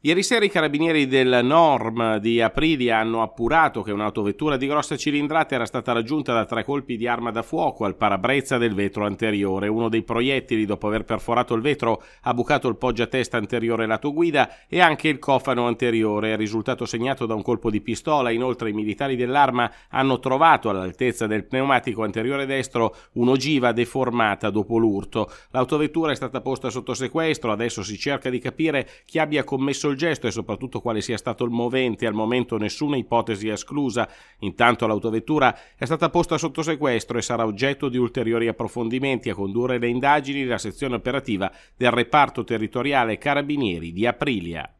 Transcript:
Ieri sera i carabinieri del Norm di Aprilia hanno appurato che un'autovettura di grossa cilindrata era stata raggiunta da tre colpi di arma da fuoco al parabrezza del vetro anteriore. Uno dei proiettili, dopo aver perforato il vetro, ha bucato il poggiatesta anteriore lato guida e anche il cofano anteriore, È risultato segnato da un colpo di pistola. Inoltre i militari dell'arma hanno trovato all'altezza del pneumatico anteriore destro un'ogiva deformata dopo l'urto. L'autovettura è stata posta sotto sequestro, adesso si cerca di capire chi abbia commesso il gesto e soprattutto quale sia stato il movente, al momento nessuna ipotesi è esclusa. Intanto l'autovettura è stata posta sotto sequestro e sarà oggetto di ulteriori approfondimenti a condurre le indagini della sezione operativa del reparto territoriale Carabinieri di Aprilia.